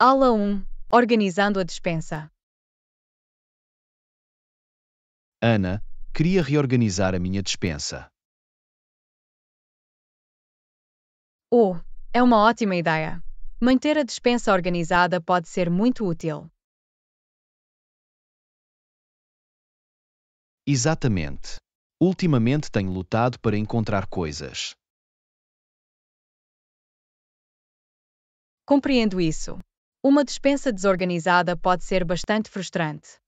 Aula 1 Organizando a despensa. Ana, queria reorganizar a minha despensa. Oh, é uma ótima ideia. Manter a despensa organizada pode ser muito útil. Exatamente. Ultimamente tenho lutado para encontrar coisas. Compreendo isso. Uma despensa desorganizada pode ser bastante frustrante.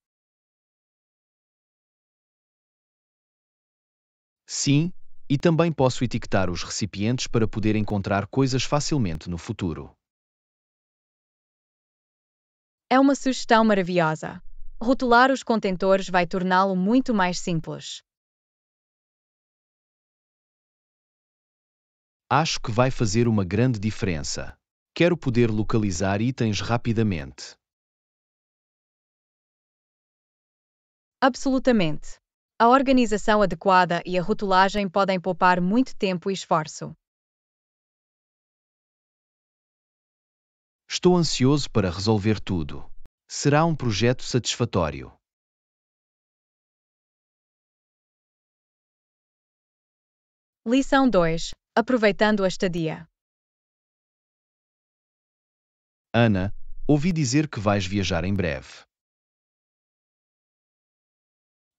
Sim, e também posso etiquetar os recipientes para poder encontrar coisas facilmente no futuro. É uma sugestão maravilhosa. Rotular os contentores vai torná-lo muito mais simples. Acho que vai fazer uma grande diferença. Quero poder localizar itens rapidamente. Absolutamente. A organização adequada e a rotulagem podem poupar muito tempo e esforço. Estou ansioso para resolver tudo. Será um projeto satisfatório. Lição 2 Aproveitando a estadia. Ana, ouvi dizer que vais viajar em breve.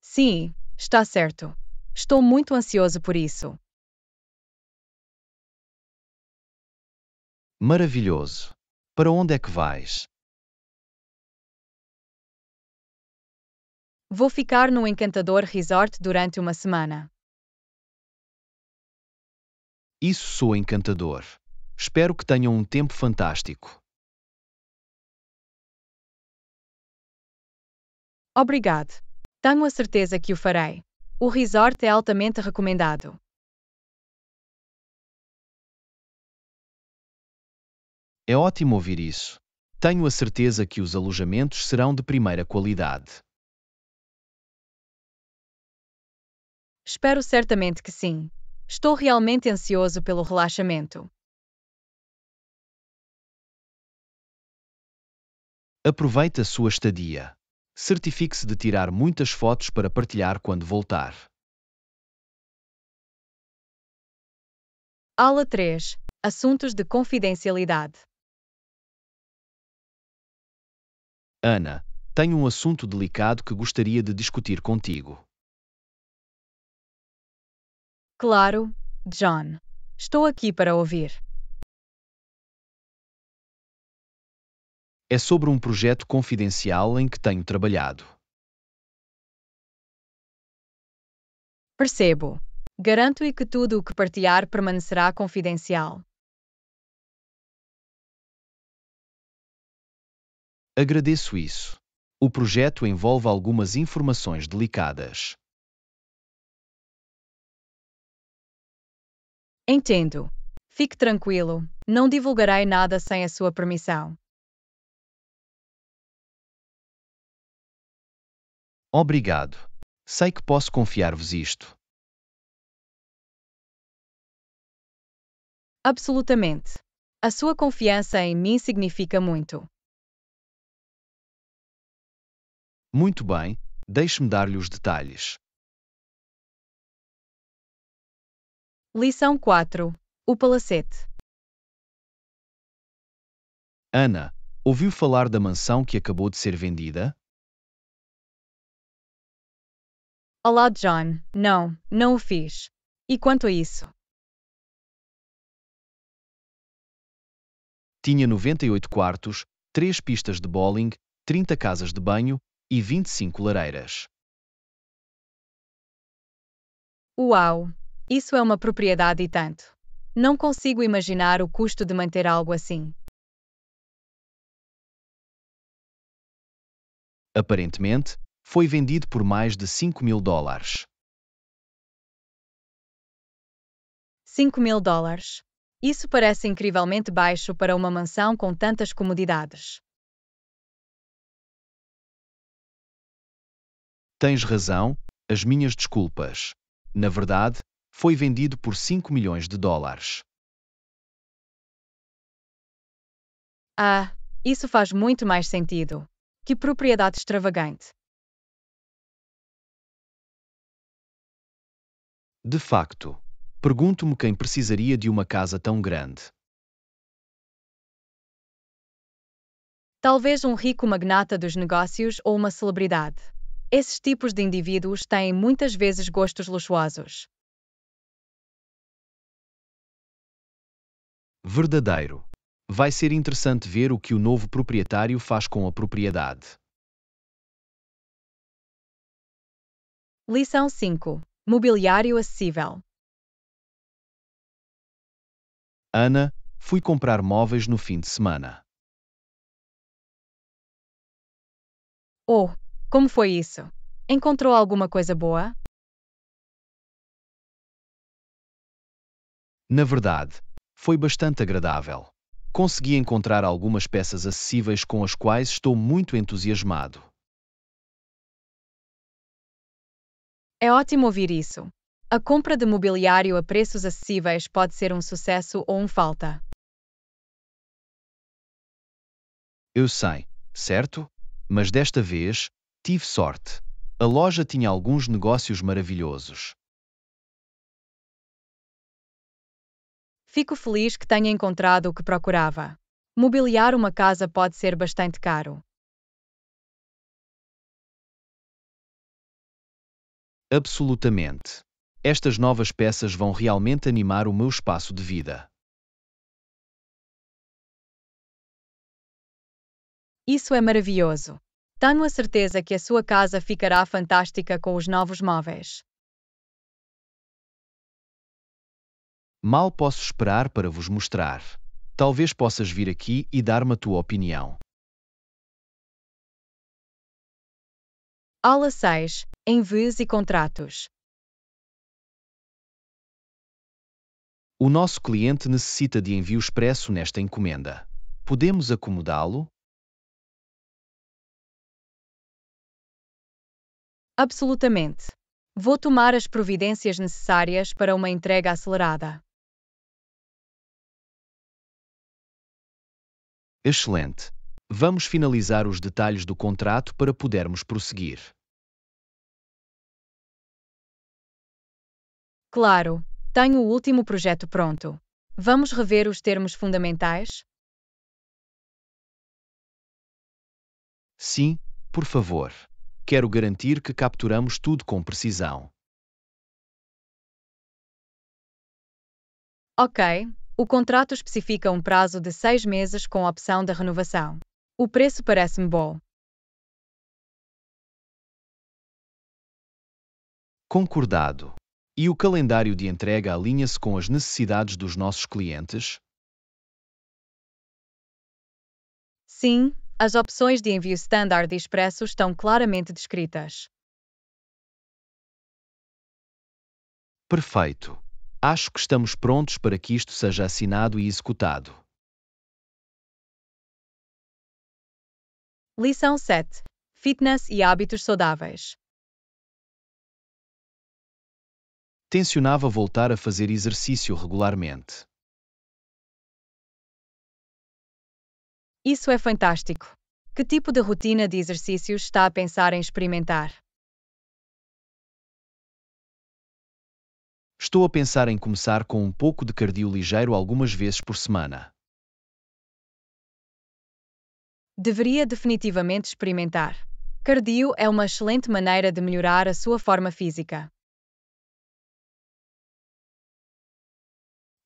Sim, está certo. Estou muito ansioso por isso. Maravilhoso. Para onde é que vais? Vou ficar no encantador resort durante uma semana. Isso sou encantador. Espero que tenham um tempo fantástico. Obrigado. Tenho a certeza que o farei. O resort é altamente recomendado. É ótimo ouvir isso. Tenho a certeza que os alojamentos serão de primeira qualidade. Espero certamente que sim. Estou realmente ansioso pelo relaxamento. Aproveite a sua estadia certifique-se de tirar muitas fotos para partilhar quando voltar. Aula 3 Assuntos de confidencialidade. Ana, tenho um assunto delicado que gostaria de discutir contigo. Claro, John. Estou aqui para ouvir. É sobre um projeto confidencial em que tenho trabalhado. Percebo. Garanto-lhe que tudo o que partilhar permanecerá confidencial. Agradeço isso. O projeto envolve algumas informações delicadas. Entendo. Fique tranquilo, não divulgarei nada sem a sua permissão. Obrigado. Sei que posso confiar-vos isto. Absolutamente. A sua confiança em mim significa muito. Muito bem, deixe-me dar-lhe os detalhes. Lição 4 O Palacete Ana, ouviu falar da mansão que acabou de ser vendida? Olá, John. Não, não o fiz. E quanto a isso? Tinha 98 quartos, 3 pistas de bowling, 30 casas de banho e 25 lareiras. Uau! Isso é uma propriedade e tanto. Não consigo imaginar o custo de manter algo assim. Aparentemente, foi vendido por mais de 5 mil dólares. 5 mil dólares. Isso parece incrivelmente baixo para uma mansão com tantas comodidades. Tens razão, as minhas desculpas. Na verdade, foi vendido por 5 milhões de dólares. Ah, isso faz muito mais sentido. Que propriedade extravagante. De facto, pergunto-me quem precisaria de uma casa tão grande. Talvez um rico magnata dos negócios ou uma celebridade. Esses tipos de indivíduos têm muitas vezes gostos luxuosos. Verdadeiro. Vai ser interessante ver o que o novo proprietário faz com a propriedade. Lição 5 Mobiliário acessível. Ana, fui comprar móveis no fim de semana. Oh, como foi isso? Encontrou alguma coisa boa? Na verdade, foi bastante agradável. Consegui encontrar algumas peças acessíveis com as quais estou muito entusiasmado. É ótimo ouvir isso. A compra de mobiliário a preços acessíveis pode ser um sucesso ou um falta. Eu sei, certo? Mas desta vez, tive sorte. A loja tinha alguns negócios maravilhosos. Fico feliz que tenha encontrado o que procurava. Mobiliar uma casa pode ser bastante caro. Absolutamente. Estas novas peças vão realmente animar o meu espaço de vida. Isso é maravilhoso. Tenho a certeza que a sua casa ficará fantástica com os novos móveis. Mal posso esperar para vos mostrar. Talvez possas vir aqui e dar-me a tua opinião. Aula 6. Envios e contratos. O nosso cliente necessita de envio expresso nesta encomenda. Podemos acomodá-lo? Absolutamente. Vou tomar as providências necessárias para uma entrega acelerada. Excelente. Vamos finalizar os detalhes do contrato para podermos prosseguir. Claro, tenho o último projeto pronto. Vamos rever os termos fundamentais? Sim, por favor. Quero garantir que capturamos tudo com precisão. Ok, o contrato especifica um prazo de seis meses com a opção da renovação. O preço parece-me bom. Concordado. E o calendário de entrega alinha-se com as necessidades dos nossos clientes? Sim, as opções de envio standard e expresso estão claramente descritas. Perfeito. Acho que estamos prontos para que isto seja assinado e executado. Lição 7. Fitness e hábitos saudáveis. Tensionava voltar a fazer exercício regularmente. Isso é fantástico. Que tipo de rotina de exercícios está a pensar em experimentar? Estou a pensar em começar com um pouco de cardio ligeiro algumas vezes por semana deveria definitivamente experimentar. Cardio é uma excelente maneira de melhorar a sua forma física.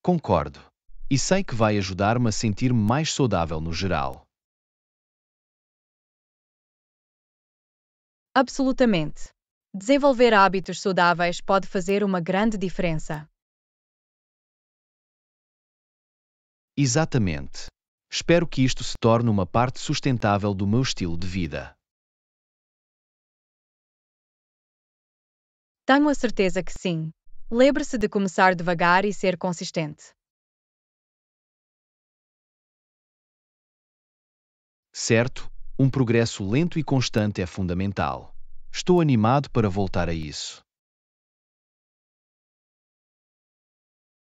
Concordo. E sei que vai ajudar-me a sentir-me mais saudável no geral. Absolutamente. Desenvolver hábitos saudáveis pode fazer uma grande diferença. Exatamente. Espero que isto se torne uma parte sustentável do meu estilo de vida. Tenho a certeza que sim. Lembre-se de começar devagar e ser consistente. Certo, um progresso lento e constante é fundamental. Estou animado para voltar a isso.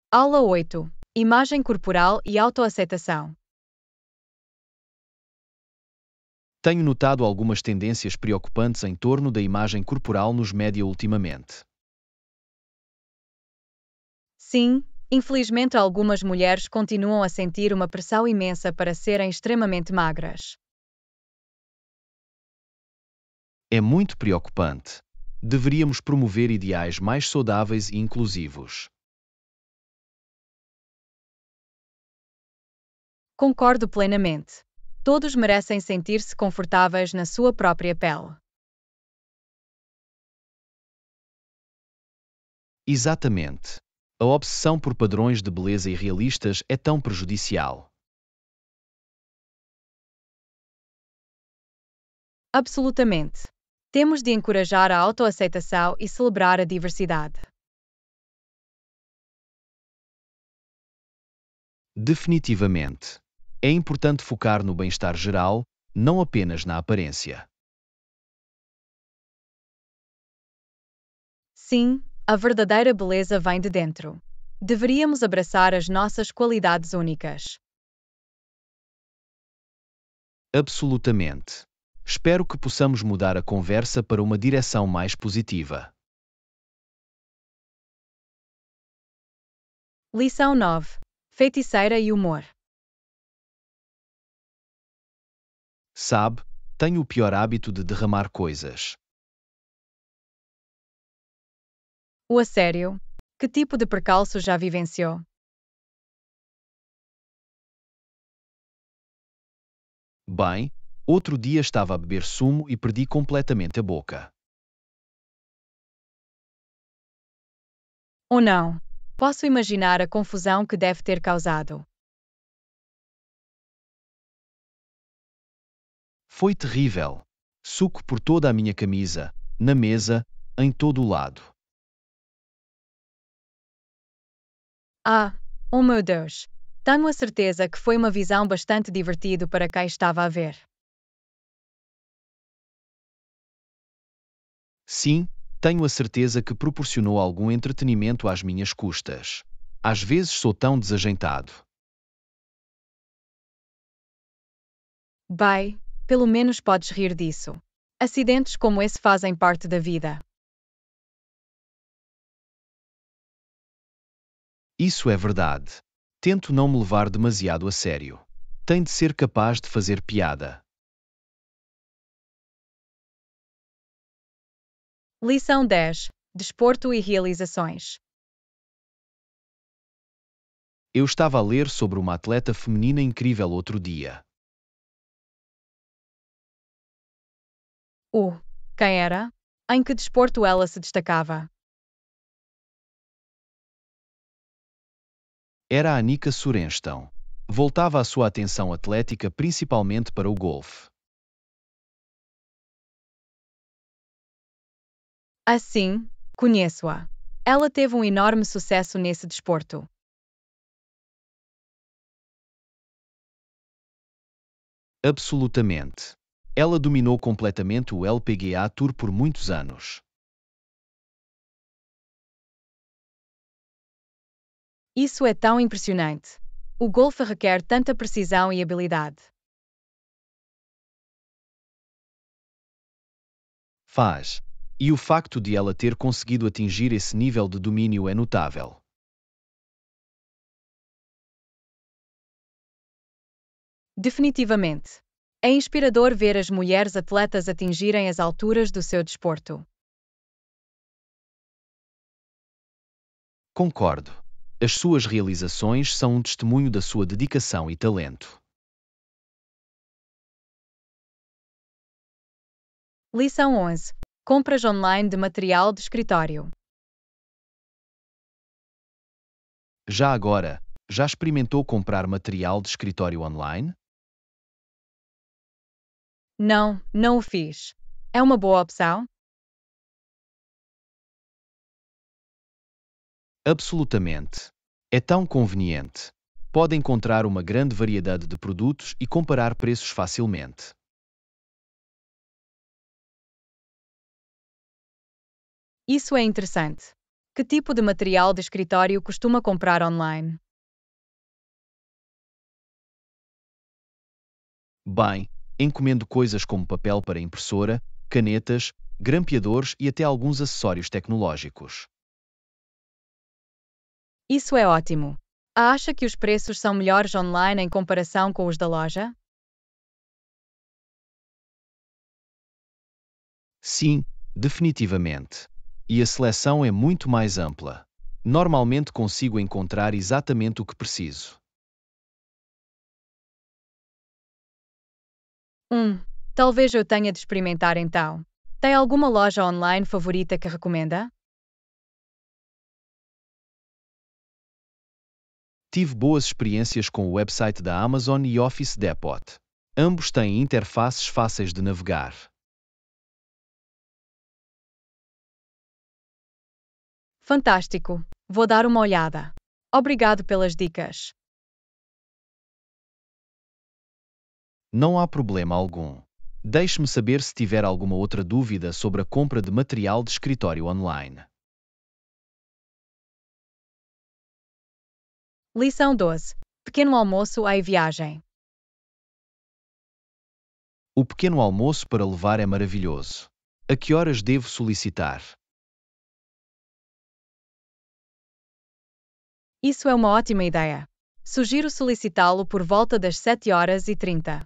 Aula 8 Imagem corporal e autoaceitação. Tenho notado algumas tendências preocupantes em torno da imagem corporal nos média ultimamente. Sim, infelizmente algumas mulheres continuam a sentir uma pressão imensa para serem extremamente magras. É muito preocupante. Deveríamos promover ideais mais saudáveis e inclusivos. Concordo plenamente. Todos merecem sentir-se confortáveis na sua própria pele. Exatamente. A obsessão por padrões de beleza irrealistas é tão prejudicial. Absolutamente. Temos de encorajar a autoaceitação e celebrar a diversidade. Definitivamente. É importante focar no bem-estar geral, não apenas na aparência. Sim, a verdadeira beleza vem de dentro. Deveríamos abraçar as nossas qualidades únicas. Absolutamente. Espero que possamos mudar a conversa para uma direção mais positiva. Lição 9: Feiticeira e humor. Sabe, tenho o pior hábito de derramar coisas. O a sério? Que tipo de percalço já vivenciou? Bem, outro dia estava a beber sumo e perdi completamente a boca. Ou não? Posso imaginar a confusão que deve ter causado. Foi terrível. Suco por toda a minha camisa, na mesa, em todo o lado. Ah, oh meu Deus! Tenho a certeza que foi uma visão bastante divertida para quem estava a ver. Sim, tenho a certeza que proporcionou algum entretenimento às minhas custas. Às vezes sou tão desajeitado. Bye pelo menos podes rir disso. Acidentes como esse fazem parte da vida. Isso é verdade. Tento não me levar demasiado a sério. Tem de ser capaz de fazer piada. Lição 10: Desporto e realizações. Eu estava a ler sobre uma atleta feminina incrível outro dia. O. Quem era? Em que desporto ela se destacava? Era Anica Surenstam. Voltava a sua atenção atlética principalmente para o golfe. Assim, conheço-a. Ela teve um enorme sucesso nesse desporto. Absolutamente ela dominou completamente o LPGA Tour por muitos anos. Isso é tão impressionante. O golfe requer tanta precisão e habilidade. Faz. E o facto de ela ter conseguido atingir esse nível de domínio é notável. Definitivamente. É inspirador ver as mulheres atletas atingirem as alturas do seu desporto. Concordo. As suas realizações são um testemunho da sua dedicação e talento. Lição 11. Compras online de material de escritório. Já agora, já experimentou comprar material de escritório online? Não, não o fiz. É uma boa opção? Absolutamente. É tão conveniente. Pode encontrar uma grande variedade de produtos e comparar preços facilmente. Isso é interessante. Que tipo de material de escritório costuma comprar online? Bem, encomendo coisas como papel para impressora, canetas, grampeadores e até alguns acessórios tecnológicos. Isso é ótimo. Acha que os preços são melhores online em comparação com os da loja? Sim, definitivamente. E a seleção é muito mais ampla. Normalmente consigo encontrar exatamente o que preciso. Hum, talvez eu tenha de experimentar então. Tem alguma loja online favorita que recomenda? Tive boas experiências com o website da Amazon e Office Depot. Ambos têm interfaces fáceis de navegar. Fantástico! Vou dar uma olhada. Obrigado pelas dicas. não há problema algum. Deixe-me saber se tiver alguma outra dúvida sobre a compra de material de escritório online. Lição 12. Pequeno almoço à viagem. O pequeno almoço para levar é maravilhoso. A que horas devo solicitar? Isso é uma ótima ideia. Sugiro solicitá-lo por volta das 7 horas e 30.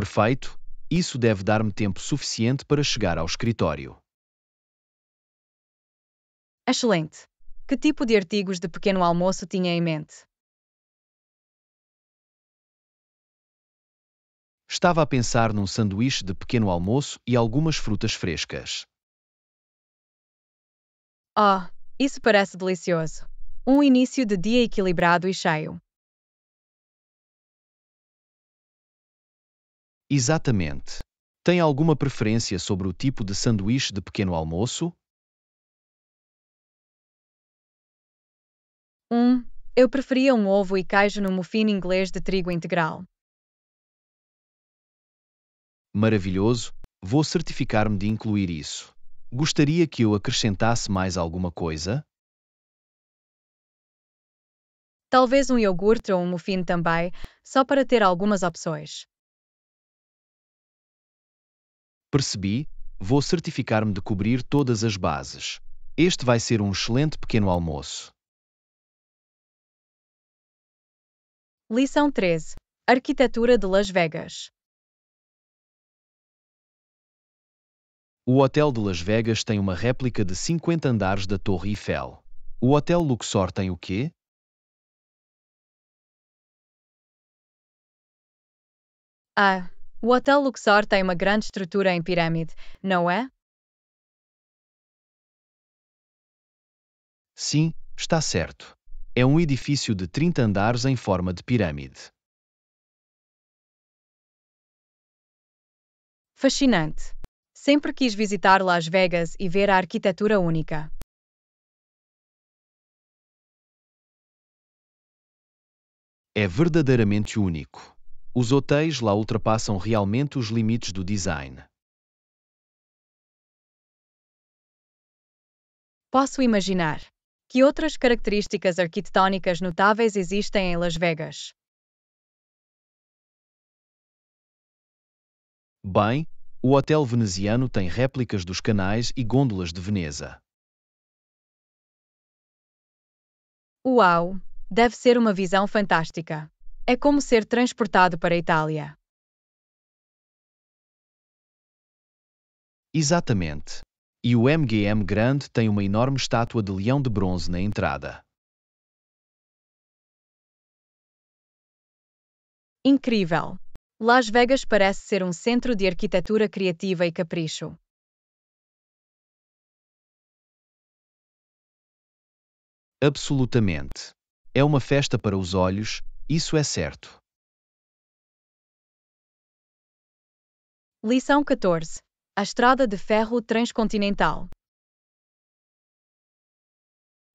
Perfeito, isso deve dar-me tempo suficiente para chegar ao escritório. Excelente. Que tipo de artigos de pequeno almoço tinha em mente? Estava a pensar num sanduíche de pequeno almoço e algumas frutas frescas. Oh, isso parece delicioso. Um início de dia equilibrado e cheio. Exatamente. Tem alguma preferência sobre o tipo de sanduíche de pequeno almoço? Um, eu preferia um ovo e queijo no muffin inglês de trigo integral. Maravilhoso, vou certificar-me de incluir isso. Gostaria que eu acrescentasse mais alguma coisa? Talvez um iogurte ou um muffin também, só para ter algumas opções. Percebi, vou certificar-me de cobrir todas as bases. Este vai ser um excelente pequeno almoço. Lição 13 Arquitetura de Las Vegas O Hotel de Las Vegas tem uma réplica de 50 andares da Torre Eiffel. O Hotel Luxor tem o quê? A. O Hotel Luxor tem uma grande estrutura em pirâmide, não é? Sim, está certo. É um edifício de 30 andares em forma de pirâmide. Fascinante. Sempre quis visitar Las Vegas e ver a arquitetura única. É verdadeiramente único. Os hotéis lá ultrapassam realmente os limites do design. Posso imaginar. Que outras características arquitetônicas notáveis existem em Las Vegas? Bem, o hotel veneziano tem réplicas dos canais e gôndolas de Veneza. Uau! Deve ser uma visão fantástica é como ser transportado para a Itália. Exatamente. E o MGM Grande tem uma enorme estátua de leão de bronze na entrada. Incrível! Las Vegas parece ser um centro de arquitetura criativa e capricho. Absolutamente. É uma festa para os olhos, isso é certo. Lição 14. A estrada de ferro transcontinental.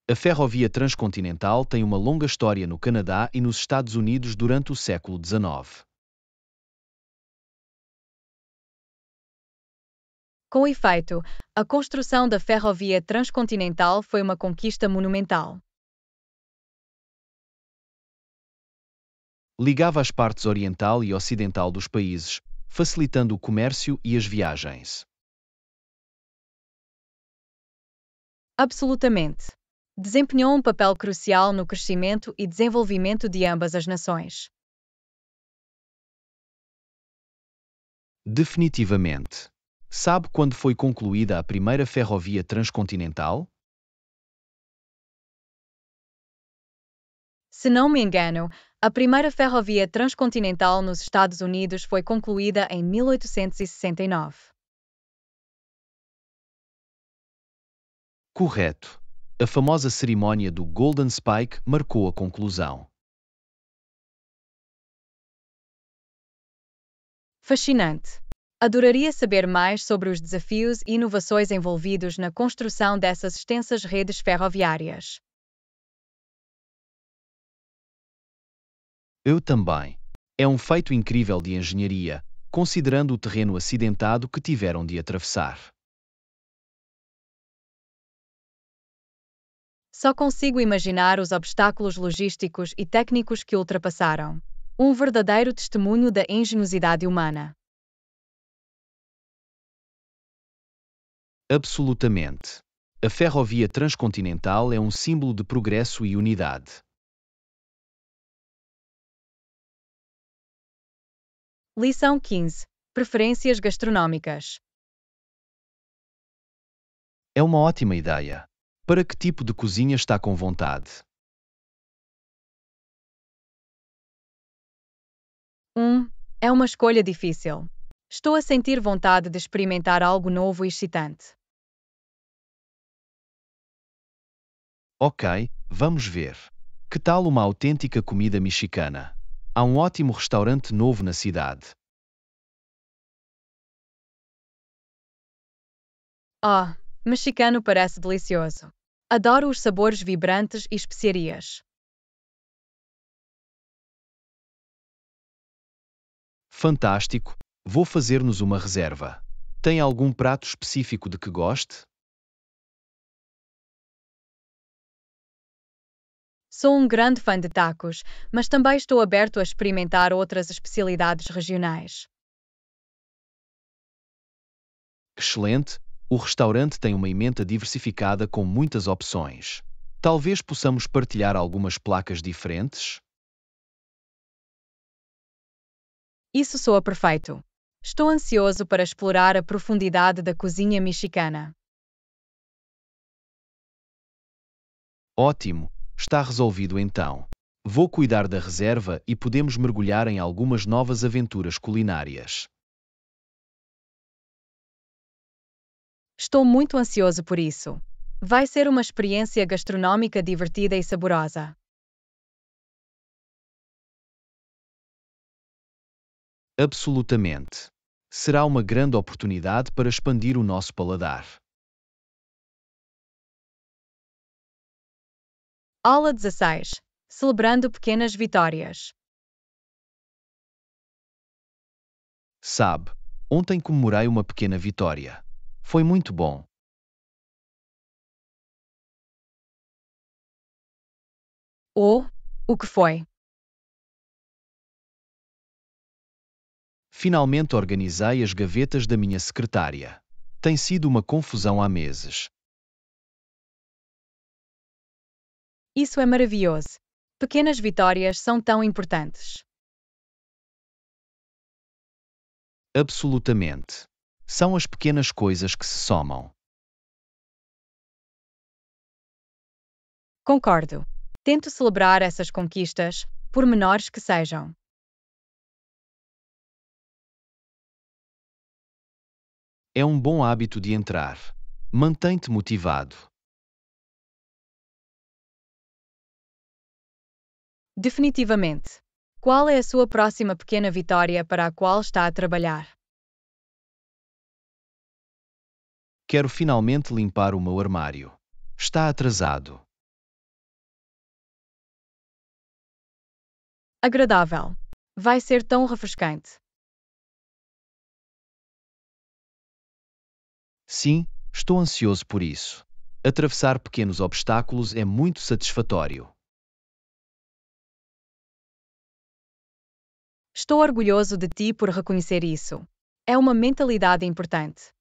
A ferrovia transcontinental tem uma longa história no Canadá e nos Estados Unidos durante o século XIX. Com efeito, a construção da ferrovia transcontinental foi uma conquista monumental. ligava as partes oriental e ocidental dos países, facilitando o comércio e as viagens. Absolutamente. Desempenhou um papel crucial no crescimento e desenvolvimento de ambas as nações. Definitivamente. Sabe quando foi concluída a primeira ferrovia transcontinental? Se não me engano, a primeira ferrovia transcontinental nos Estados Unidos foi concluída em 1869. Correto. A famosa cerimônia do Golden Spike marcou a conclusão. Fascinante! Adoraria saber mais sobre os desafios e inovações envolvidos na construção dessas extensas redes ferroviárias. Eu também. É um feito incrível de engenharia, considerando o terreno acidentado que tiveram de atravessar. Só consigo imaginar os obstáculos logísticos e técnicos que ultrapassaram. Um verdadeiro testemunho da engenhosidade humana. Absolutamente. A ferrovia transcontinental é um símbolo de progresso e unidade. Lição 15. Preferências gastronómicas. É uma ótima ideia. Para que tipo de cozinha está com vontade? 1. Um, é uma escolha difícil. Estou a sentir vontade de experimentar algo novo e excitante. Ok, vamos ver. Que tal uma autêntica comida mexicana? Há um ótimo restaurante novo na cidade. Ah, oh, mexicano parece delicioso. Adoro os sabores vibrantes e especiarias. Fantástico! Vou fazer-nos uma reserva. Tem algum prato específico de que goste? Sou um grande fã de tacos, mas também estou aberto a experimentar outras especialidades regionais. Excelente! O restaurante tem uma emenda diversificada com muitas opções. Talvez possamos partilhar algumas placas diferentes? Isso soa perfeito. Estou ansioso para explorar a profundidade da cozinha mexicana. Ótimo! Está resolvido então. Vou cuidar da reserva e podemos mergulhar em algumas novas aventuras culinárias. Estou muito ansioso por isso. Vai ser uma experiência gastronômica divertida e saborosa. Absolutamente. Será uma grande oportunidade para expandir o nosso paladar. Aula 16 Celebrando Pequenas Vitórias Sabe, ontem comemorei uma pequena vitória. Foi muito bom. Ou, oh, o que foi? Finalmente organizei as gavetas da minha secretária. Tem sido uma confusão há meses. Isso é maravilhoso. Pequenas vitórias são tão importantes. Absolutamente. São as pequenas coisas que se somam. Concordo. Tento celebrar essas conquistas, por menores que sejam. É um bom hábito de entrar. Mantém-te motivado. Definitivamente. Qual é a sua próxima pequena vitória para a qual está a trabalhar? Quero finalmente limpar o meu armário. Está atrasado. Agradável. Vai ser tão refrescante. Sim, estou ansioso por isso. Atravessar pequenos obstáculos é muito satisfatório. Estou orgulhoso de ti por reconhecer isso. É uma mentalidade importante.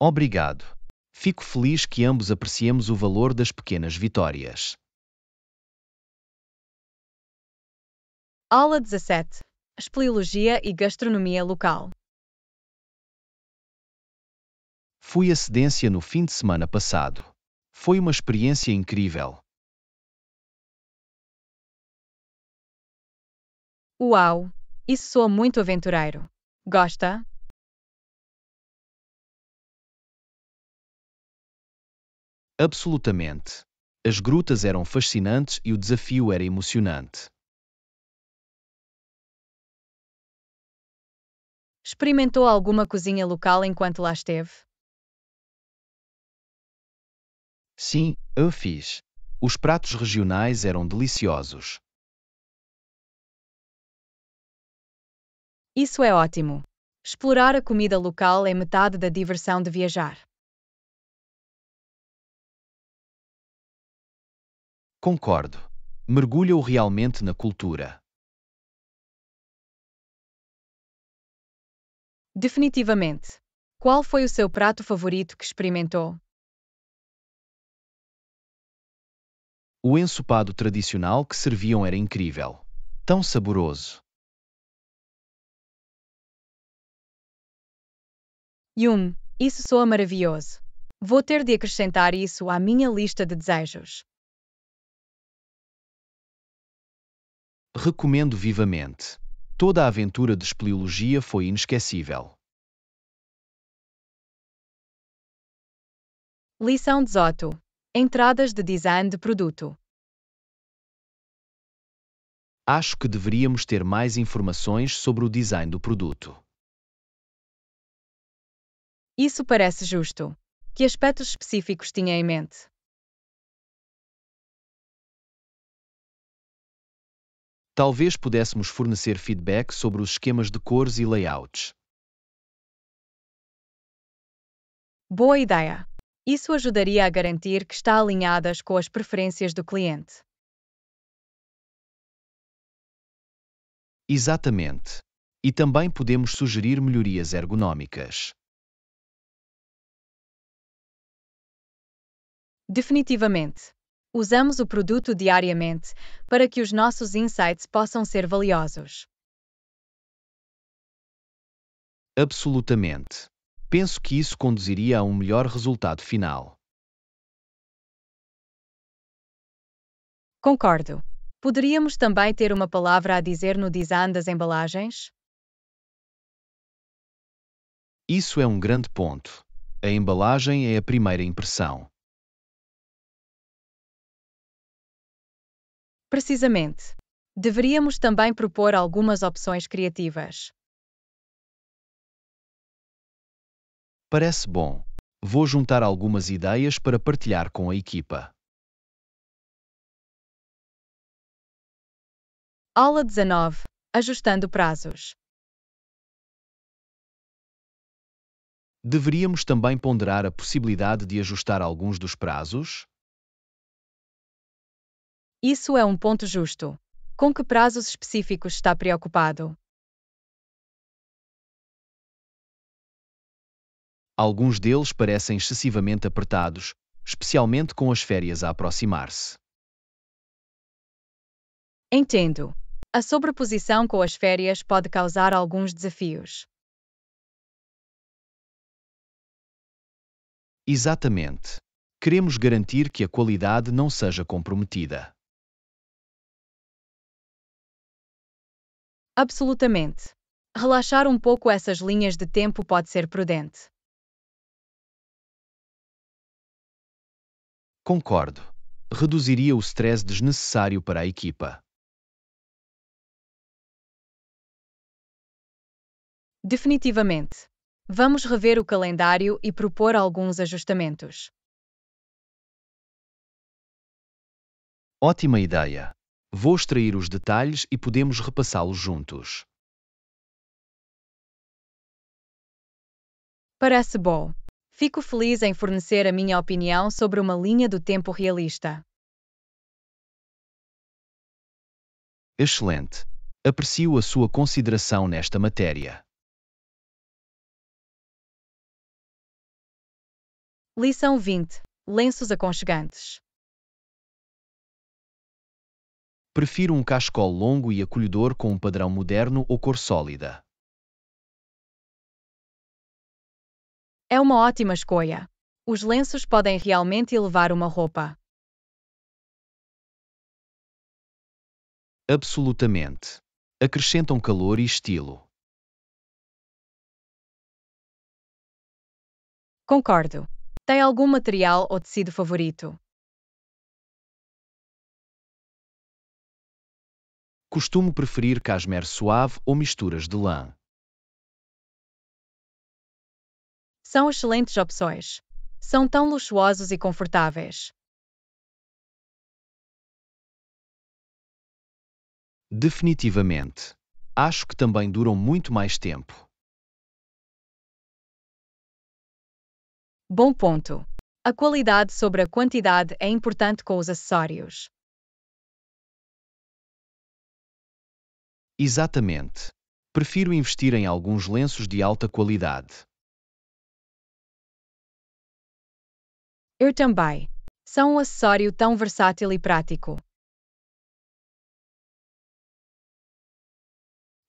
Obrigado. Fico feliz que ambos apreciemos o valor das pequenas vitórias. Aula 17 Espeleologia e Gastronomia Local Fui a Cedência no fim de semana passado. Foi uma experiência incrível. Uau! Isso sou muito aventureiro. Gosta? Absolutamente. As grutas eram fascinantes e o desafio era emocionante. Experimentou alguma cozinha local enquanto lá esteve? Sim, eu fiz. Os pratos regionais eram deliciosos. Isso é ótimo. Explorar a comida local é metade da diversão de viajar. Concordo. Mergulha-o realmente na cultura. Definitivamente. Qual foi o seu prato favorito que experimentou? O ensopado tradicional que serviam era incrível. Tão saboroso. Yum, isso soa maravilhoso. Vou ter de acrescentar isso à minha lista de desejos. Recomendo vivamente. Toda a aventura de espeleologia foi inesquecível. Lição 18. Entradas de design de produto. Acho que deveríamos ter mais informações sobre o design do produto. Isso parece justo. Que aspectos específicos tinha em mente? Talvez pudéssemos fornecer feedback sobre os esquemas de cores e layouts. Boa ideia. Isso ajudaria a garantir que está alinhadas com as preferências do cliente. Exatamente. E também podemos sugerir melhorias ergonómicas. Definitivamente. Usamos o produto diariamente para que os nossos insights possam ser valiosos. Absolutamente. Penso que isso conduziria a um melhor resultado final. Concordo. Poderíamos também ter uma palavra a dizer no design das embalagens? Isso é um grande ponto. A embalagem é a primeira impressão. Precisamente. Deveríamos também propor algumas opções criativas. Parece bom. Vou juntar algumas ideias para partilhar com a equipa. Aula 19 Ajustando prazos. Deveríamos também ponderar a possibilidade de ajustar alguns dos prazos, isso é um ponto justo. Com que prazos específicos está preocupado? Alguns deles parecem excessivamente apertados, especialmente com as férias a aproximar-se. Entendo. A sobreposição com as férias pode causar alguns desafios. Exatamente. Queremos garantir que a qualidade não seja comprometida. Absolutamente. Relaxar um pouco essas linhas de tempo pode ser prudente. Concordo. Reduziria o stress desnecessário para a equipa. Definitivamente. Vamos rever o calendário e propor alguns ajustamentos. Ótima ideia. Vou extrair os detalhes e podemos repassá-los juntos. Parece bom. Fico feliz em fornecer a minha opinião sobre uma linha do tempo realista. Excelente. Aprecio a sua consideração nesta matéria. Lição 20 Lenços aconchegantes Prefiro um cachecol longo e acolhedor com um padrão moderno ou cor sólida. É uma ótima escolha. Os lenços podem realmente elevar uma roupa. Absolutamente. Acrescentam calor e estilo. Concordo. Tem algum material ou tecido favorito? costumo preferir casmer suave ou misturas de lã. São excelentes opções. São tão luxuosos e confortáveis. Definitivamente. Acho que também duram muito mais tempo. Bom ponto. A qualidade sobre a quantidade é importante com os acessórios. Exatamente. Prefiro investir em alguns lenços de alta qualidade. Eu também. São um acessório tão versátil e prático.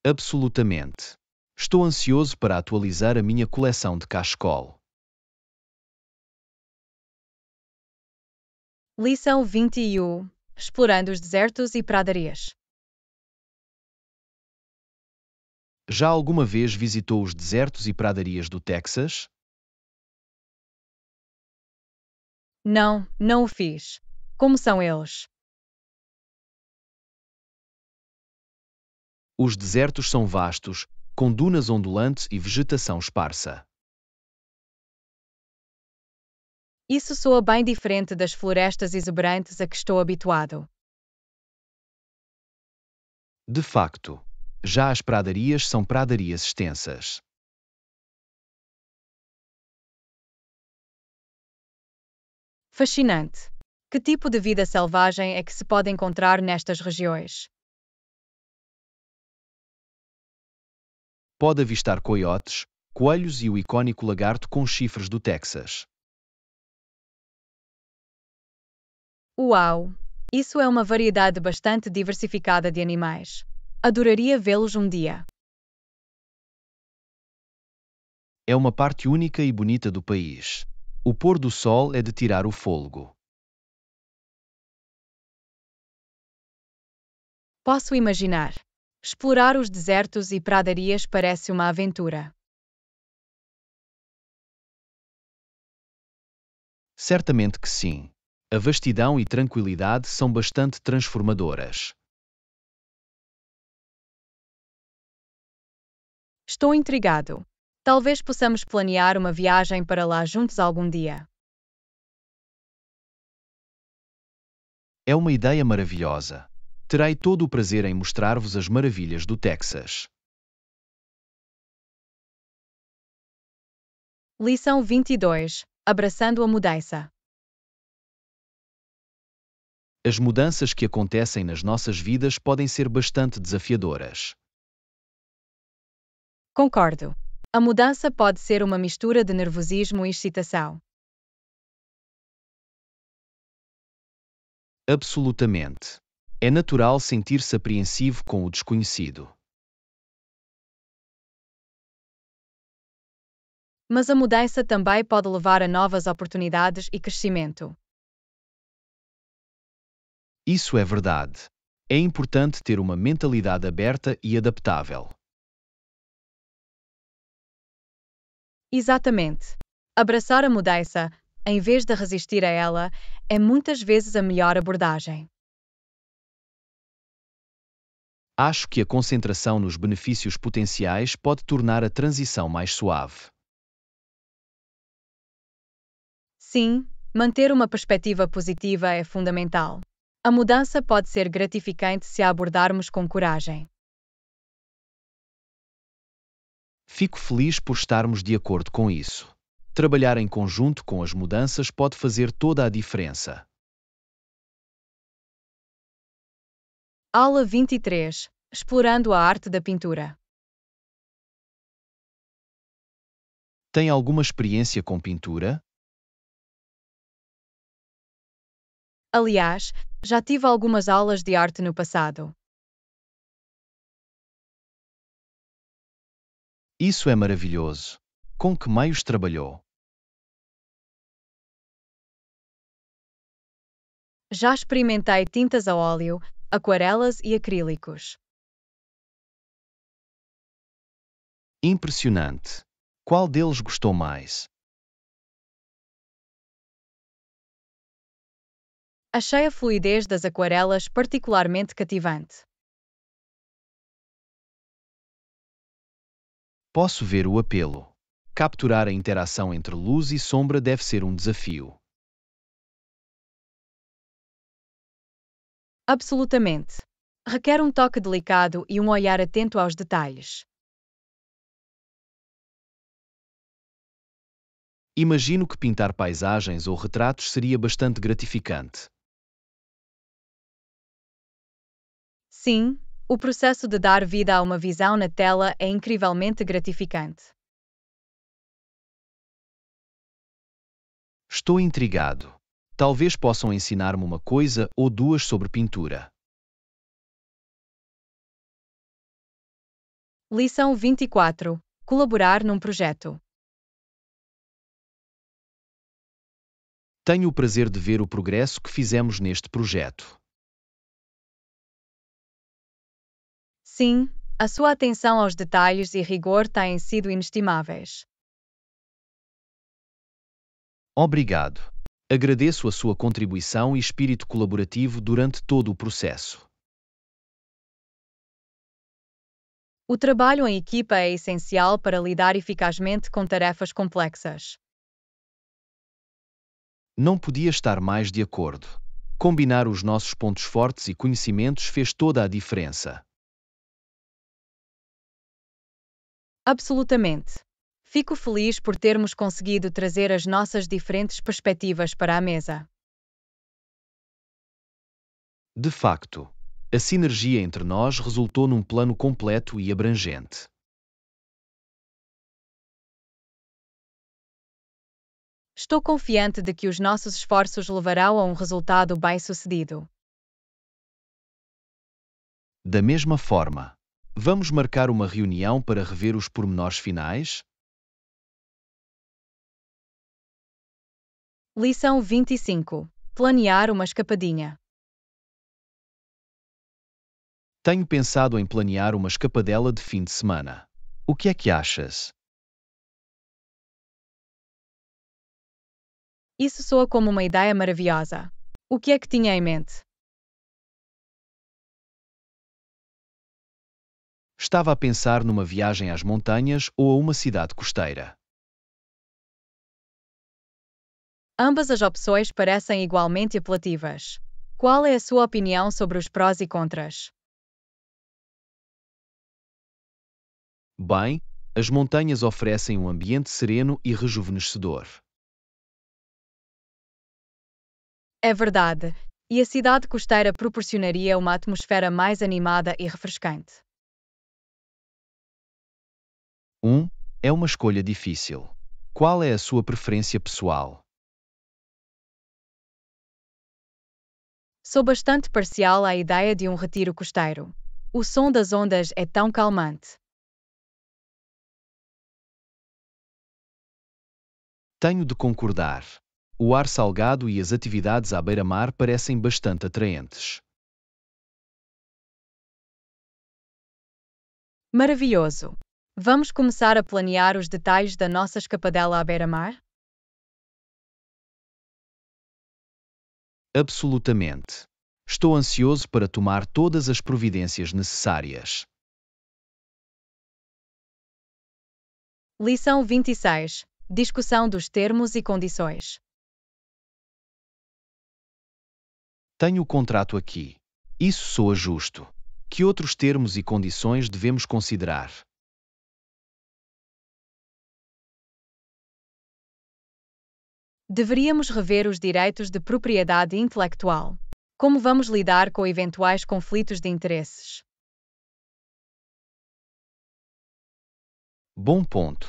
Absolutamente. Estou ansioso para atualizar a minha coleção de cachecol. Lição 21 Explorando os desertos e pradarias. Já alguma vez visitou os desertos e pradarias do Texas? Não, não o fiz. Como são eles? Os desertos são vastos, com dunas ondulantes e vegetação esparsa. Isso soa bem diferente das florestas exuberantes a que estou habituado. De facto. Já as pradarias são pradarias extensas. Fascinante! Que tipo de vida selvagem é que se pode encontrar nestas regiões? Pode avistar coiotes, coelhos e o icônico lagarto com chifres do Texas. Uau! Isso é uma variedade bastante diversificada de animais. Adoraria vê-los um dia. É uma parte única e bonita do país. O pôr do sol é de tirar o fôlego. Posso imaginar. Explorar os desertos e pradarias parece uma aventura. Certamente que sim. A vastidão e tranquilidade são bastante transformadoras. Estou intrigado. Talvez possamos planear uma viagem para lá juntos algum dia. É uma ideia maravilhosa. Terei todo o prazer em mostrar-vos as maravilhas do Texas. Lição 22 Abraçando a mudança. As mudanças que acontecem nas nossas vidas podem ser bastante desafiadoras. Concordo. A mudança pode ser uma mistura de nervosismo e excitação. Absolutamente. É natural sentir-se apreensivo com o desconhecido. Mas a mudança também pode levar a novas oportunidades e crescimento. Isso é verdade. É importante ter uma mentalidade aberta e adaptável. Exatamente. Abraçar a mudança, em vez de resistir a ela, é muitas vezes a melhor abordagem. Acho que a concentração nos benefícios potenciais pode tornar a transição mais suave. Sim, manter uma perspectiva positiva é fundamental. A mudança pode ser gratificante se a abordarmos com coragem. Fico feliz por estarmos de acordo com isso. Trabalhar em conjunto com as mudanças pode fazer toda a diferença. Aula 23 Explorando a arte da pintura. Tem alguma experiência com pintura? Aliás, já tive algumas aulas de arte no passado. Isso é maravilhoso. Com que meios trabalhou? Já experimentei tintas a óleo, aquarelas e acrílicos. Impressionante. Qual deles gostou mais? Achei a fluidez das aquarelas particularmente cativante. Posso ver o apelo. Capturar a interação entre luz e sombra deve ser um desafio. Absolutamente. Requer um toque delicado e um olhar atento aos detalhes. Imagino que pintar paisagens ou retratos seria bastante gratificante. Sim, o processo de dar vida a uma visão na tela é incrivelmente gratificante. Estou intrigado. Talvez possam ensinar-me uma coisa ou duas sobre pintura. Lição 24 Colaborar num projeto. Tenho o prazer de ver o progresso que fizemos neste projeto. Sim, a sua atenção aos detalhes e rigor têm sido inestimáveis. Obrigado. Agradeço a sua contribuição e espírito colaborativo durante todo o processo. O trabalho em equipa é essencial para lidar eficazmente com tarefas complexas. Não podia estar mais de acordo. Combinar os nossos pontos fortes e conhecimentos fez toda a diferença. Absolutamente. Fico feliz por termos conseguido trazer as nossas diferentes perspectivas para a mesa. De facto, a sinergia entre nós resultou num plano completo e abrangente. Estou confiante de que os nossos esforços levarão a um resultado bem-sucedido. Da mesma forma, Vamos marcar uma reunião para rever os pormenores finais? Lição 25 Planear uma escapadinha. Tenho pensado em planear uma escapadela de fim de semana. O que é que achas? Isso soa como uma ideia maravilhosa. O que é que tinha em mente? Estava a pensar numa viagem às montanhas ou a uma cidade costeira. Ambas as opções parecem igualmente apelativas. Qual é a sua opinião sobre os prós e contras? Bem, as montanhas oferecem um ambiente sereno e rejuvenescedor. É verdade, e a cidade costeira proporcionaria uma atmosfera mais animada e refrescante. 1. Um, é uma escolha difícil. Qual é a sua preferência pessoal? Sou bastante parcial à ideia de um retiro costeiro. O som das ondas é tão calmante. Tenho de concordar. O ar salgado e as atividades à beira-mar parecem bastante atraentes. Maravilhoso! Vamos começar a planear os detalhes da nossa escapadela à beira-mar? Absolutamente. Estou ansioso para tomar todas as providências necessárias. Lição 26 Discussão dos termos e condições. Tenho o contrato aqui. Isso soa justo. Que outros termos e condições devemos considerar? Deveríamos rever os direitos de propriedade intelectual. Como vamos lidar com eventuais conflitos de interesses? Bom ponto.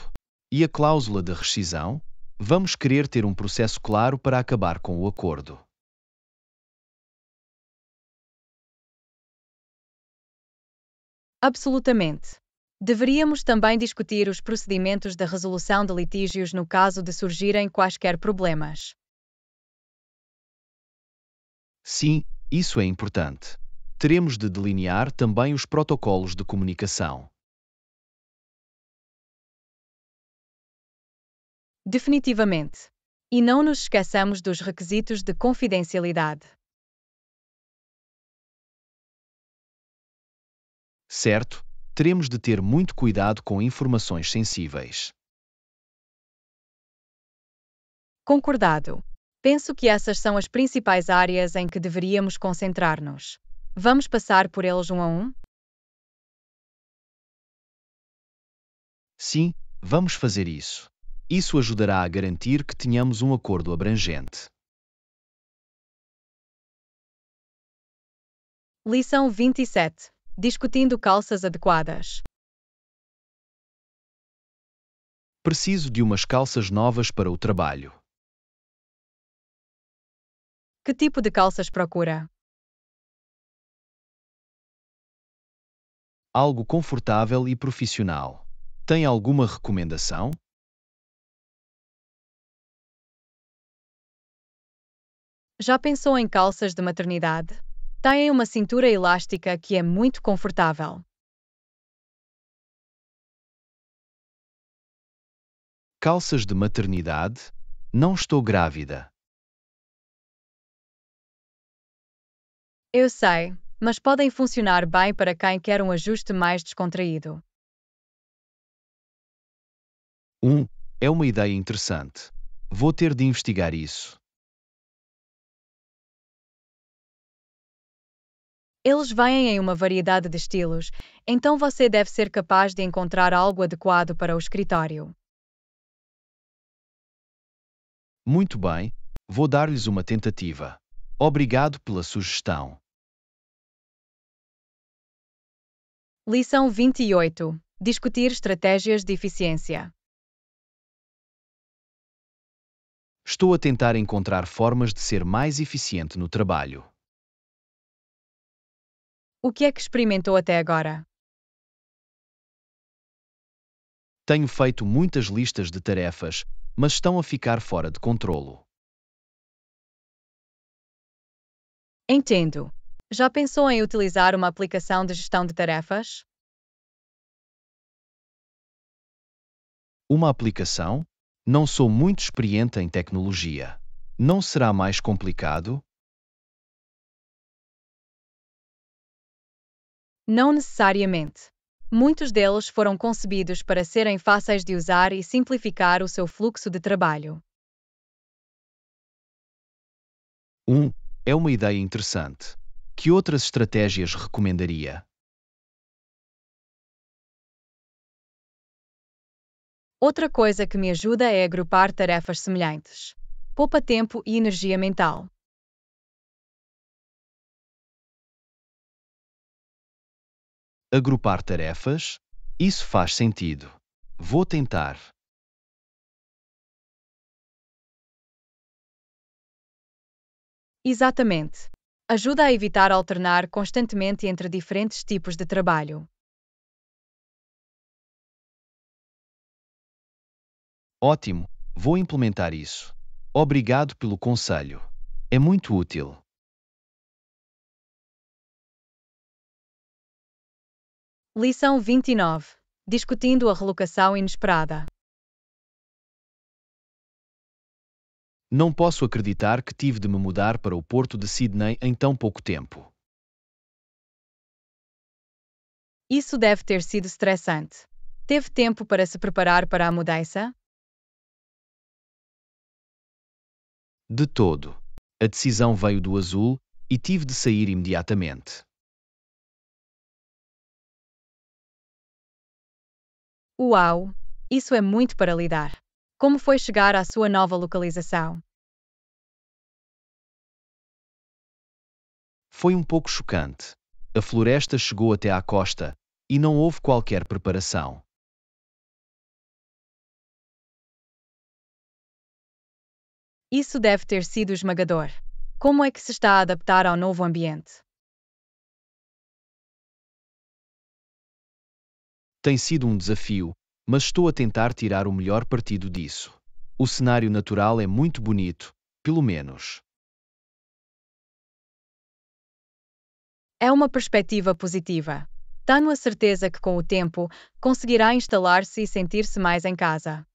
E a cláusula de rescisão? Vamos querer ter um processo claro para acabar com o acordo. Absolutamente. Deveríamos também discutir os procedimentos da resolução de litígios no caso de surgirem quaisquer problemas. Sim, isso é importante. Teremos de delinear também os protocolos de comunicação. Definitivamente. E não nos esqueçamos dos requisitos de confidencialidade. Certo, teremos de ter muito cuidado com informações sensíveis. Concordado. Penso que essas são as principais áreas em que deveríamos concentrar-nos. Vamos passar por eles um a um? Sim, vamos fazer isso. Isso ajudará a garantir que tenhamos um acordo abrangente. Lição 27 discutindo calças adequadas. Preciso de umas calças novas para o trabalho. Que tipo de calças procura? Algo confortável e profissional. Tem alguma recomendação? Já pensou em calças de maternidade? têm uma cintura elástica que é muito confortável. Calças de maternidade, não estou grávida. Eu sei, mas podem funcionar bem para quem quer um ajuste mais descontraído. 1. Um, é uma ideia interessante. Vou ter de investigar isso. Eles vêm em uma variedade de estilos, então você deve ser capaz de encontrar algo adequado para o escritório. Muito bem, vou dar-lhes uma tentativa. Obrigado pela sugestão. Lição 28 Discutir estratégias de eficiência. Estou a tentar encontrar formas de ser mais eficiente no trabalho. O que é que experimentou até agora? Tenho feito muitas listas de tarefas, mas estão a ficar fora de controlo. Entendo. Já pensou em utilizar uma aplicação de gestão de tarefas? Uma aplicação? Não sou muito experiente em tecnologia. Não será mais complicado? Não necessariamente. Muitos deles foram concebidos para serem fáceis de usar e simplificar o seu fluxo de trabalho. 1. Um, é uma ideia interessante. Que outras estratégias recomendaria? Outra coisa que me ajuda é agrupar tarefas semelhantes. Poupa tempo e energia mental. agrupar tarefas, isso faz sentido. Vou tentar. Exatamente. Ajuda a evitar alternar constantemente entre diferentes tipos de trabalho. Ótimo, vou implementar isso. Obrigado pelo conselho. É muito útil. Lição 29 Discutindo a relocação inesperada. Não posso acreditar que tive de me mudar para o porto de Sydney em tão pouco tempo. Isso deve ter sido estressante. Teve tempo para se preparar para a mudança? De todo. A decisão veio do azul e tive de sair imediatamente. Uau! Isso é muito para lidar. Como foi chegar à sua nova localização? Foi um pouco chocante. A floresta chegou até à costa e não houve qualquer preparação. Isso deve ter sido esmagador. Como é que se está a adaptar ao novo ambiente? Tem sido um desafio, mas estou a tentar tirar o melhor partido disso. O cenário natural é muito bonito, pelo menos. É uma perspectiva positiva. Tenho a certeza que com o tempo conseguirá instalar-se e sentir-se mais em casa.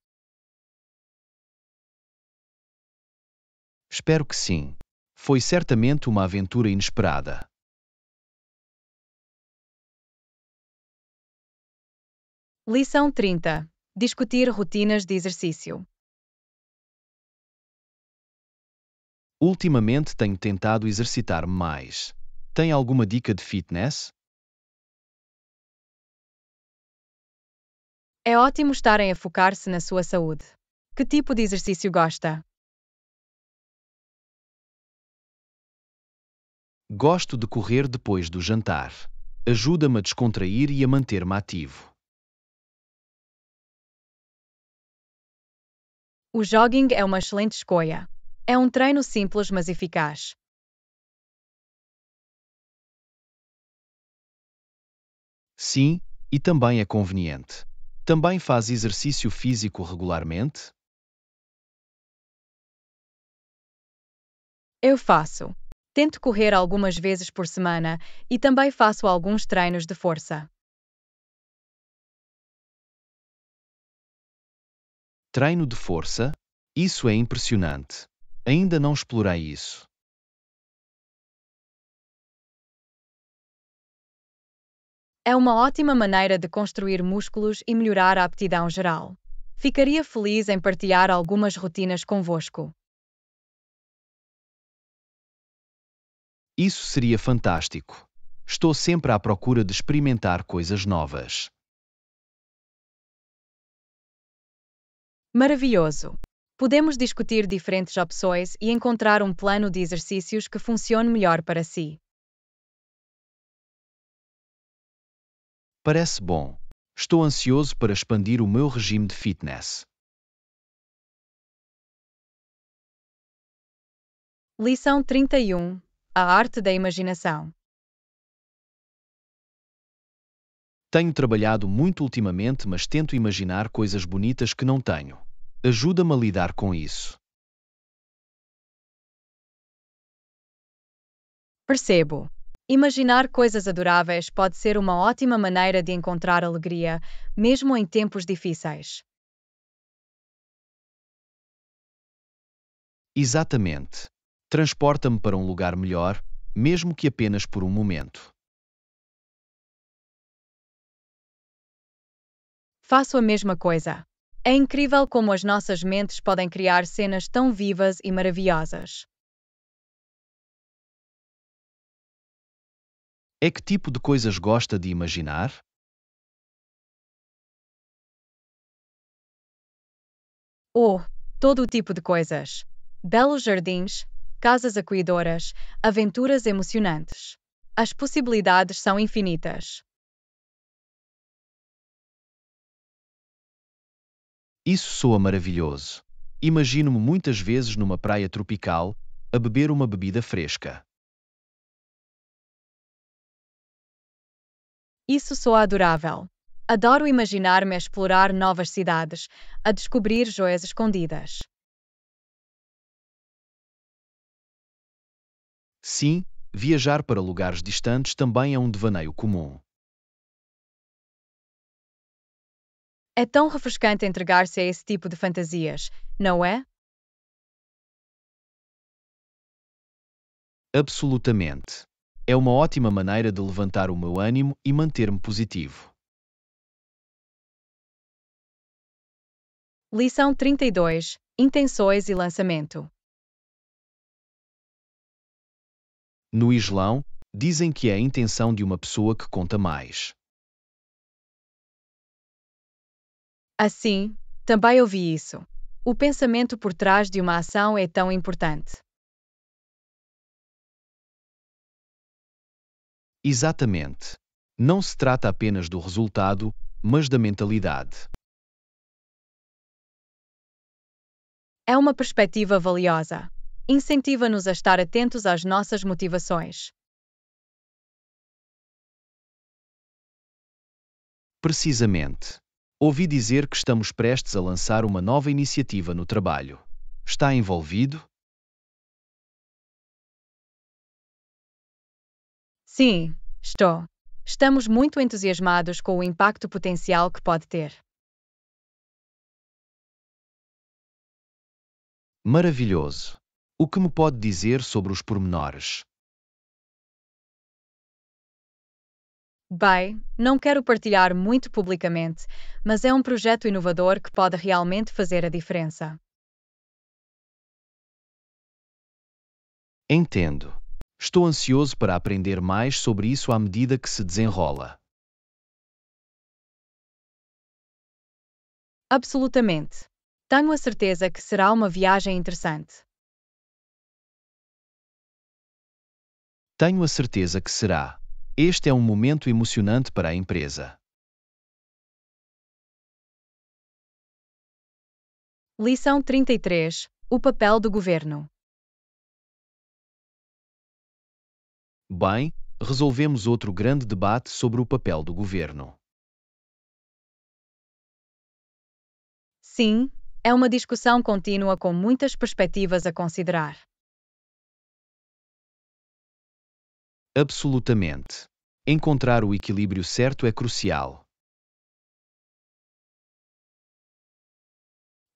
Espero que sim. Foi certamente uma aventura inesperada. Lição 30. Discutir rotinas de exercício. Ultimamente tenho tentado exercitar-me mais. Tem alguma dica de fitness? É ótimo estarem a focar-se na sua saúde. Que tipo de exercício gosta? Gosto de correr depois do jantar. Ajuda-me a descontrair e a manter-me ativo. O jogging é uma excelente escolha. É um treino simples mas eficaz. Sim, e também é conveniente. Também faz exercício físico regularmente? Eu faço. Tento correr algumas vezes por semana e também faço alguns treinos de força. Treino de força? Isso é impressionante. Ainda não explorei isso. É uma ótima maneira de construir músculos e melhorar a aptidão geral. Ficaria feliz em partilhar algumas rotinas convosco. Isso seria fantástico. Estou sempre à procura de experimentar coisas novas. Maravilhoso! Podemos discutir diferentes opções e encontrar um plano de exercícios que funcione melhor para si. Parece bom. Estou ansioso para expandir o meu regime de fitness. Lição 31 A Arte da Imaginação Tenho trabalhado muito ultimamente, mas tento imaginar coisas bonitas que não tenho. Ajuda-me a lidar com isso. Percebo. Imaginar coisas adoráveis pode ser uma ótima maneira de encontrar alegria, mesmo em tempos difíceis. Exatamente. Transporta-me para um lugar melhor, mesmo que apenas por um momento. Faço a mesma coisa. É incrível como as nossas mentes podem criar cenas tão vivas e maravilhosas. É que tipo de coisas gosta de imaginar? Oh, todo o tipo de coisas. Belos jardins, casas acolhedoras, aventuras emocionantes. As possibilidades são infinitas. Isso soa maravilhoso. Imagino-me muitas vezes numa praia tropical, a beber uma bebida fresca. Isso soa adorável. Adoro imaginar-me a explorar novas cidades, a descobrir joias escondidas. Sim, viajar para lugares distantes também é um devaneio comum. É tão refrescante entregar-se a esse tipo de fantasias, não é? Absolutamente. É uma ótima maneira de levantar o meu ânimo e manter-me positivo. Lição 32 Intenções e lançamento. No Islão, dizem que é a intenção de uma pessoa que conta mais. Assim, também ouvi isso. O pensamento por trás de uma ação é tão importante. Exatamente. Não se trata apenas do resultado, mas da mentalidade. É uma perspectiva valiosa. Incentiva-nos a estar atentos às nossas motivações. Precisamente. Ouvi dizer que estamos prestes a lançar uma nova iniciativa no trabalho. Está envolvido? Sim, estou. Estamos muito entusiasmados com o impacto potencial que pode ter. Maravilhoso. O que me pode dizer sobre os pormenores? Bem, não quero partilhar muito publicamente, mas é um projeto inovador que pode realmente fazer a diferença. Entendo. Estou ansioso para aprender mais sobre isso à medida que se desenrola. Absolutamente. Tenho a certeza que será uma viagem interessante. Tenho a certeza que será. Este é um momento emocionante para a empresa. Lição 33 O papel do governo. Bem, resolvemos outro grande debate sobre o papel do governo. Sim, é uma discussão contínua com muitas perspectivas a considerar. Absolutamente. Encontrar o equilíbrio certo é crucial.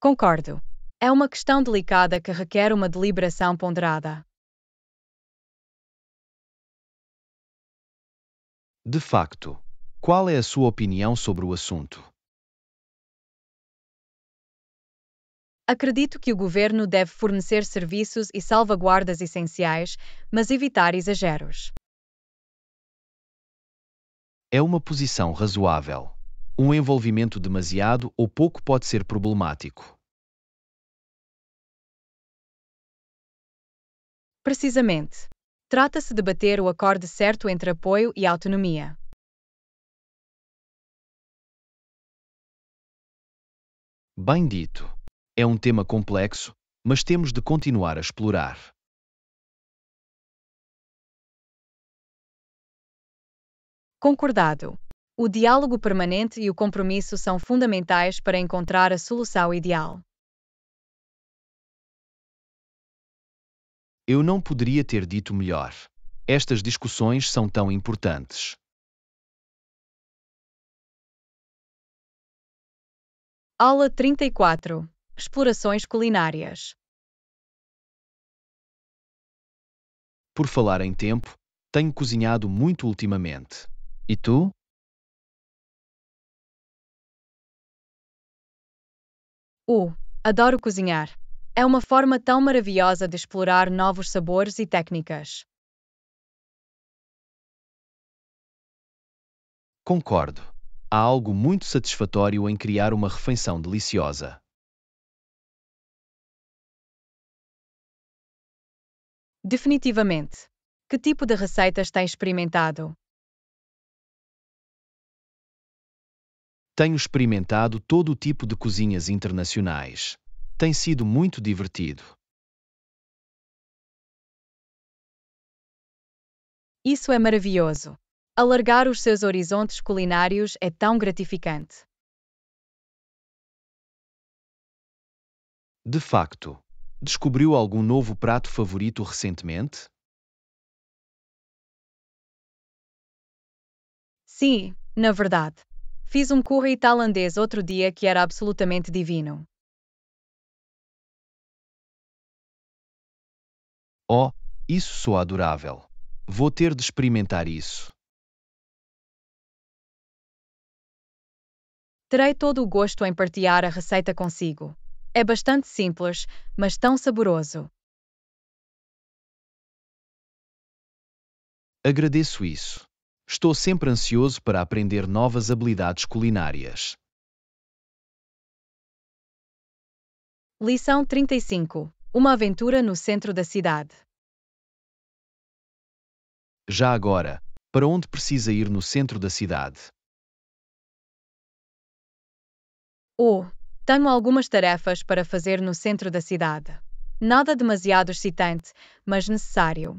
Concordo. É uma questão delicada que requer uma deliberação ponderada. De facto, qual é a sua opinião sobre o assunto? Acredito que o governo deve fornecer serviços e salvaguardas essenciais, mas evitar exageros é uma posição razoável. Um envolvimento demasiado ou pouco pode ser problemático. Precisamente. Trata-se de bater o acorde certo entre apoio e autonomia. Bem dito. É um tema complexo, mas temos de continuar a explorar. Concordado. O diálogo permanente e o compromisso são fundamentais para encontrar a solução ideal. Eu não poderia ter dito melhor. Estas discussões são tão importantes. Aula 34 Explorações culinárias. Por falar em tempo, tenho cozinhado muito ultimamente. E tu? Uh, adoro cozinhar. É uma forma tão maravilhosa de explorar novos sabores e técnicas. Concordo. Há algo muito satisfatório em criar uma refeição deliciosa. Definitivamente. Que tipo de receitas tem experimentado? Tenho experimentado todo o tipo de cozinhas internacionais. Tem sido muito divertido. Isso é maravilhoso. Alargar os seus horizontes culinários é tão gratificante. De facto, descobriu algum novo prato favorito recentemente? Sim, na verdade. Fiz um curry tailandês outro dia que era absolutamente divino. Oh, isso sou adorável. Vou ter de experimentar isso. Terei todo o gosto em partilhar a receita consigo. É bastante simples, mas tão saboroso. Agradeço isso. Estou sempre ansioso para aprender novas habilidades culinárias. Lição 35 Uma aventura no centro da cidade. Já agora, para onde precisa ir no centro da cidade? Oh, tenho algumas tarefas para fazer no centro da cidade. Nada demasiado excitante, mas necessário.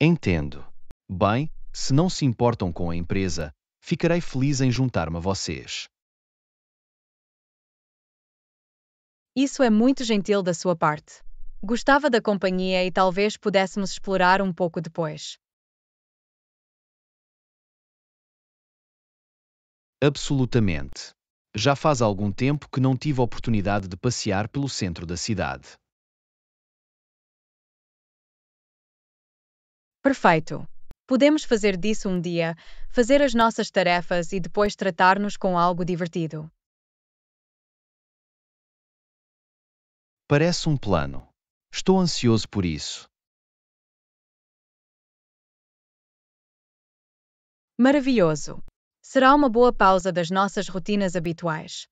Entendo. Bem, se não se importam com a empresa, ficarei feliz em juntar-me a vocês. Isso é muito gentil da sua parte. Gostava da companhia e talvez pudéssemos explorar um pouco depois. Absolutamente. Já faz algum tempo que não tive oportunidade de passear pelo centro da cidade. Perfeito. Podemos fazer disso um dia, fazer as nossas tarefas e depois tratar-nos com algo divertido. Parece um plano. Estou ansioso por isso. Maravilhoso! Será uma boa pausa das nossas rotinas habituais.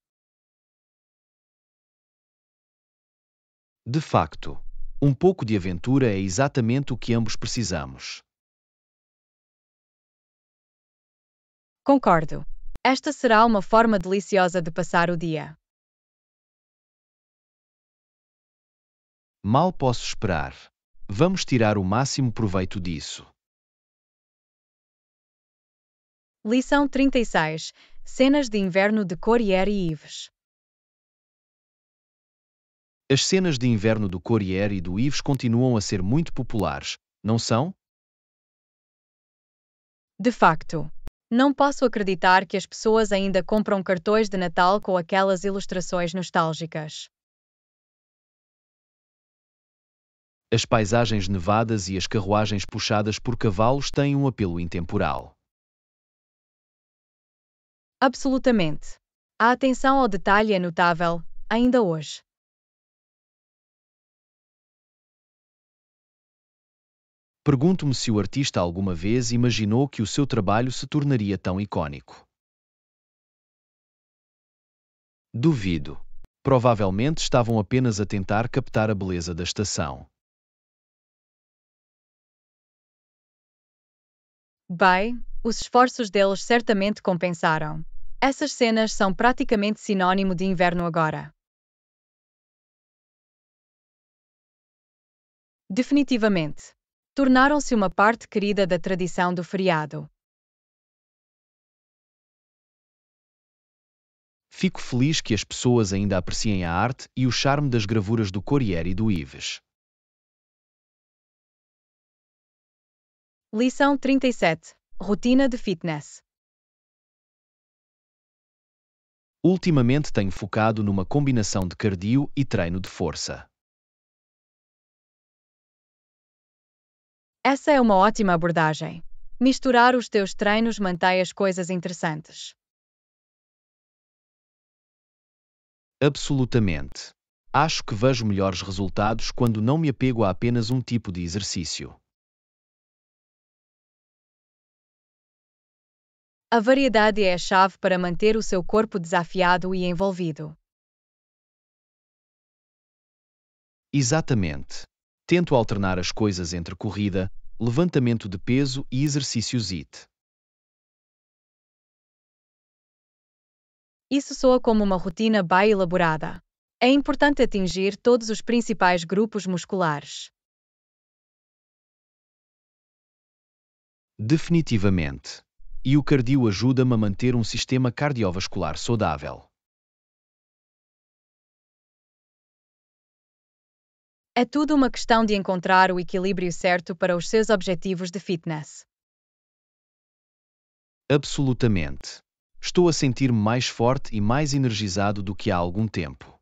De facto. Um pouco de aventura é exatamente o que ambos precisamos. Concordo. Esta será uma forma deliciosa de passar o dia. Mal posso esperar. Vamos tirar o máximo proveito disso. Lição 36 Cenas de Inverno de Corier e Ives as cenas de inverno do Corriere e do Ives continuam a ser muito populares, não são? De facto, não posso acreditar que as pessoas ainda compram cartões de Natal com aquelas ilustrações nostálgicas. As paisagens nevadas e as carruagens puxadas por cavalos têm um apelo intemporal. Absolutamente. A atenção ao detalhe é notável, ainda hoje. Pergunto-me se o artista alguma vez imaginou que o seu trabalho se tornaria tão icônico. Duvido. Provavelmente estavam apenas a tentar captar a beleza da estação. Bem, os esforços deles certamente compensaram. Essas cenas são praticamente sinônimo de inverno agora. Definitivamente tornaram-se uma parte querida da tradição do feriado. Fico feliz que as pessoas ainda apreciem a arte e o charme das gravuras do Corriere e do Ives. Lição 37 Rotina de fitness. Ultimamente tenho focado numa combinação de cardio e treino de força. Essa é uma ótima abordagem. Misturar os teus treinos mantém as coisas interessantes. Absolutamente. Acho que vejo melhores resultados quando não me apego a apenas um tipo de exercício. A variedade é a chave para manter o seu corpo desafiado e envolvido. Exatamente. Tento alternar as coisas entre corrida, levantamento de peso e exercícios IT. Isso soa como uma rotina bem elaborada. É importante atingir todos os principais grupos musculares. Definitivamente. E o cardio ajuda-me a manter um sistema cardiovascular saudável. É tudo uma questão de encontrar o equilíbrio certo para os seus objetivos de fitness. Absolutamente. Estou a sentir-me mais forte e mais energizado do que há algum tempo.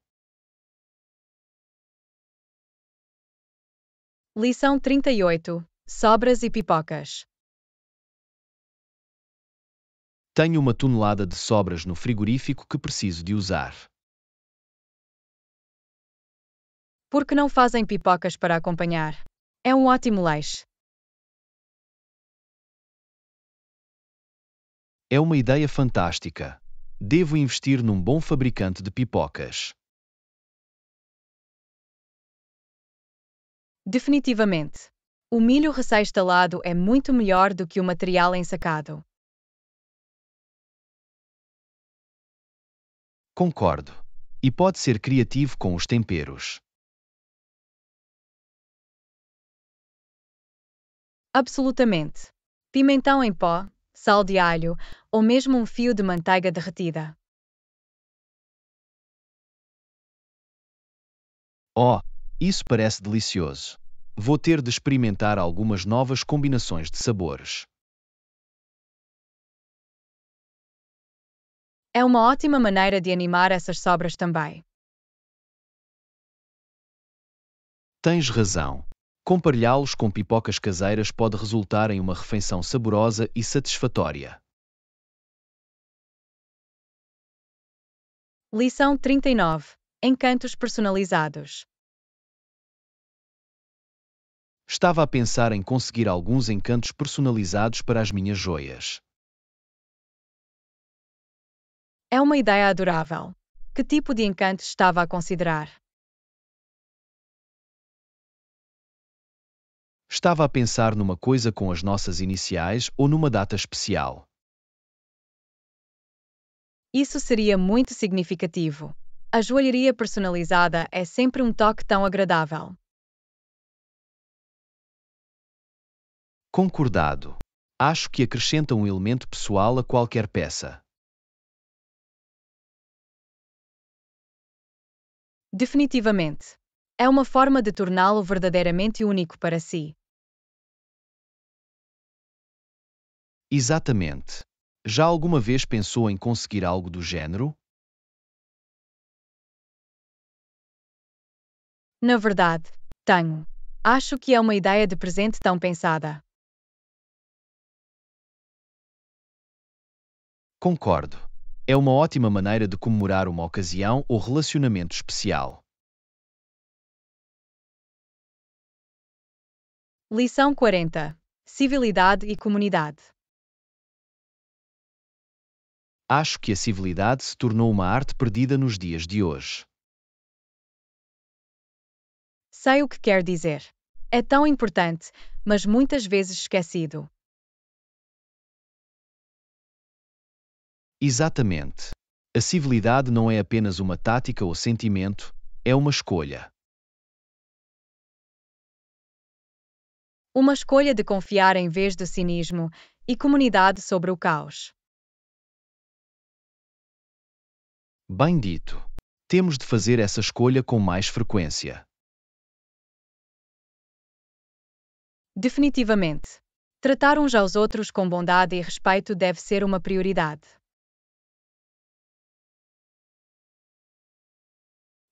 Lição 38 Sobras e pipocas. Tenho uma tonelada de sobras no frigorífico que preciso de usar. Porque não fazem pipocas para acompanhar? É um ótimo lanche. É uma ideia fantástica. Devo investir num bom fabricante de pipocas. Definitivamente. O milho recém-estalado é muito melhor do que o material ensacado. Concordo. E pode ser criativo com os temperos. absolutamente. Pimentão em pó, sal de alho ou mesmo um fio de manteiga derretida. Oh, isso parece delicioso. Vou ter de experimentar algumas novas combinações de sabores. É uma ótima maneira de animar essas sobras também. Tens razão. Compartilhá-los com pipocas caseiras pode resultar em uma refeição saborosa e satisfatória. Lição 39 Encantos personalizados. Estava a pensar em conseguir alguns encantos personalizados para as minhas joias. É uma ideia adorável. Que tipo de encanto estava a considerar? Estava a pensar numa coisa com as nossas iniciais ou numa data especial. Isso seria muito significativo. A joalheria personalizada é sempre um toque tão agradável. Concordado. Acho que acrescenta um elemento pessoal a qualquer peça. Definitivamente. É uma forma de torná-lo verdadeiramente único para si. Exatamente. Já alguma vez pensou em conseguir algo do género? Na verdade, tenho. Acho que é uma ideia de presente tão pensada. Concordo. É uma ótima maneira de comemorar uma ocasião ou relacionamento especial. Lição 40 Civilidade e Comunidade Acho que a civilidade se tornou uma arte perdida nos dias de hoje. Sei o que quer dizer. É tão importante, mas muitas vezes esquecido. Exatamente. A civilidade não é apenas uma tática ou sentimento, é uma escolha. Uma escolha de confiar em vez de cinismo e comunidade sobre o caos. Bem dito. Temos de fazer essa escolha com mais frequência. Definitivamente. Tratar uns aos outros com bondade e respeito deve ser uma prioridade.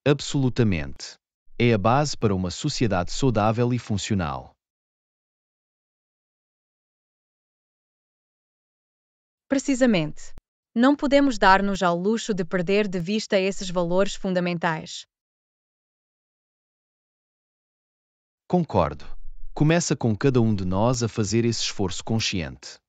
Absolutamente. É a base para uma sociedade saudável e funcional. Precisamente. Não podemos dar-nos ao luxo de perder de vista esses valores fundamentais. Concordo. Começa com cada um de nós a fazer esse esforço consciente.